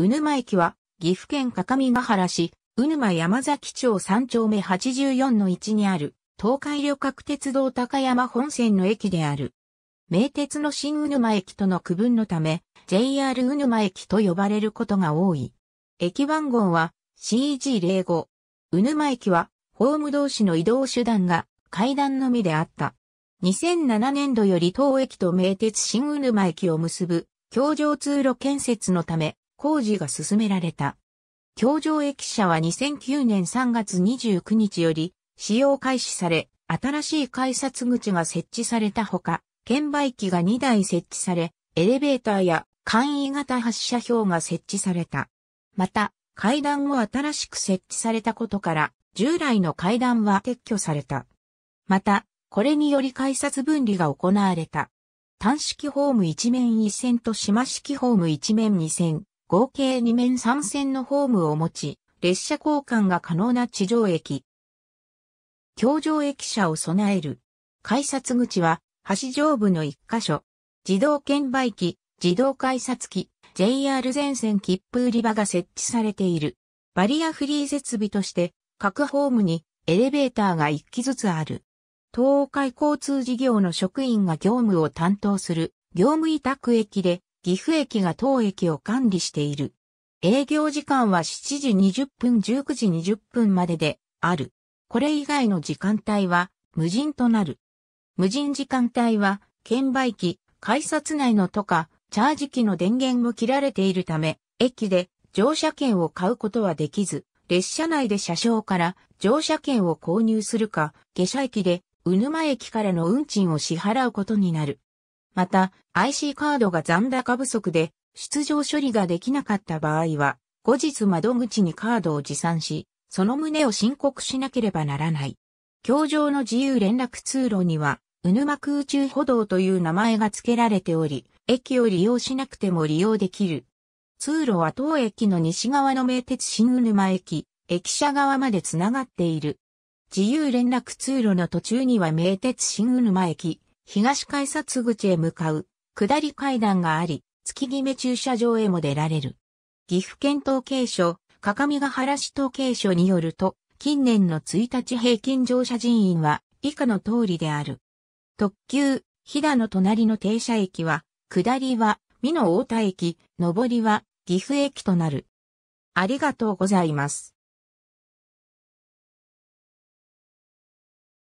鵜沼駅は、岐阜県各務原市、鵜沼山崎町3丁目84の置にある、東海旅客鉄道高山本線の駅である。名鉄の新鵜沼駅との区分のため、JR 鵜沼駅と呼ばれることが多い。駅番号は CG05。鵜沼駅は、ホーム同士の移動手段が階段のみであった。2007年度より当駅と名鉄新鵜沼駅を結ぶ、橋上通路建設のため、工事が進められた。京城駅舎は2009年3月29日より使用開始され、新しい改札口が設置されたほか、券売機が2台設置され、エレベーターや簡易型発車表が設置された。また、階段を新しく設置されたことから、従来の階段は撤去された。また、これにより改札分離が行われた。単式ホーム1面1線と島式ホーム1面2線、合計2面3線のホームを持ち、列車交換が可能な地上駅。橋上駅舎を備える。改札口は、橋上部の1箇所。自動券売機、自動改札機、JR 全線切符売り場が設置されている。バリアフリー設備として、各ホームにエレベーターが1機ずつある。東海交通事業の職員が業務を担当する業務委託駅で、岐阜駅が当駅を管理している。営業時間は7時20分19時20分までである。これ以外の時間帯は無人となる。無人時間帯は券売機、改札内のとか、チャージ機の電源も切られているため、駅で乗車券を買うことはできず、列車内で車掌から乗車券を購入するか、下車駅で、うぬま駅からの運賃を支払うことになる。また、IC カードが残高不足で出場処理ができなかった場合は、後日窓口にカードを持参し、その旨を申告しなければならない。協場の自由連絡通路には、うぬま空中歩道という名前が付けられており、駅を利用しなくても利用できる。通路は当駅の西側の名鉄新うぬま駅、駅舎側までつながっている。自由連絡通路の途中には名鉄新うぬま駅、東改札口へ向かう、下り階段があり、月決め駐車場へも出られる。岐阜県統計所、各務原市統計所によると、近年の1日平均乗車人員は以下の通りである。特急、飛騨の隣の停車駅は、下りは、美濃大田駅、上りは、岐阜駅となる。ありがとうございます。